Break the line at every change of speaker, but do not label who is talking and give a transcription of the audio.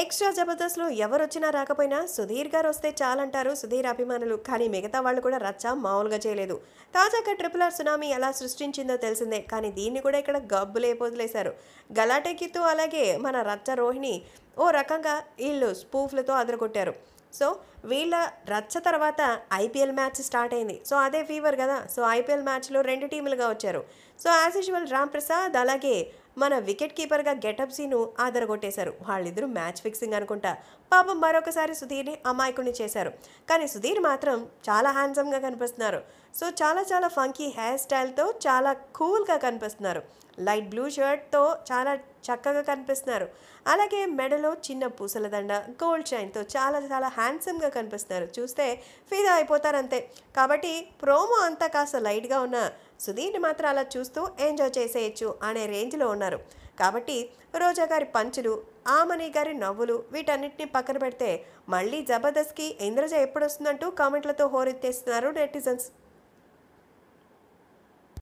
extra జబర్దస్త్లో ఎవరొచ్చినా రాకపోయినా సుధీర్ గారు వస్తే చాలంటారు సుధీర్ అభిమానులు కానీ మిగతా వాళ్ళు కూడా రచ్చ మామూలుగా చేయలేదు తాజాగా ట్రిపుల్ ఆర్ సునామీ ఎలా సృష్టించిందో తెలిసిందే కానీ దీన్ని కూడా ఇక్కడ గబ్బులే వదిలేశారు గలాటెక్కితో అలాగే మన రచ్చ రోహిణి ఓ రకంగా వీళ్ళు స్పూఫ్లతో అదరగొట్టారు సో వీళ్ళ రచ్చ తర్వాత ఐపీఎల్ మ్యాచ్ స్టార్ట్ అయింది సో అదే ఫీవర్ కదా సో ఐపీఎల్ మ్యాచ్లో రెండు టీములుగా వచ్చారు so as usual Ram Prasad అలాగే మన వికెట్ కీపర్గా గెటప్ సీను ఆదరగొట్టేశారు వాళ్ళిద్దరూ మ్యాచ్ ఫిక్సింగ్ అనుకుంటా పాపం మరొకసారి సుధీర్ని అమాయకుని చేశారు కానీ సుధీర్ మాత్రం చాలా హ్యాండ్సమ్గా కనిపిస్తున్నారు సో చాలా చాలా ఫంకీ హెయిర్ స్టైల్తో చాలా కూల్గా కనిపిస్తున్నారు లైట్ బ్లూ షర్ట్తో చాలా చక్కగా కనిపిస్తున్నారు అలాగే మెడలో చిన్న పూసల దండ గోల్డ్ చైన్తో చాలా చాలా హ్యాండ్సమ్గా కనిపిస్తున్నారు చూస్తే ఫిదా అయిపోతారంతే కాబట్టి ప్రోమో అంతా కాస్త లైట్గా ఉన్న సుధీర్ని మాత్రం అలా చూస్తూ ఎంజాయ్ చేసేయచ్చు అనే రేంజ్లో ఉన్నారు కాబట్టి రోజా గారి పంచులు ఆమని గారి నవ్వులు వీటన్నిటిని పక్కన పెడితే మళ్ళీ జబర్దస్త్కి ఇంద్రజ ఎప్పుడొస్తుందంటూ కామెంట్లతో హోరెత్తేస్తున్నారు నెటిజన్స్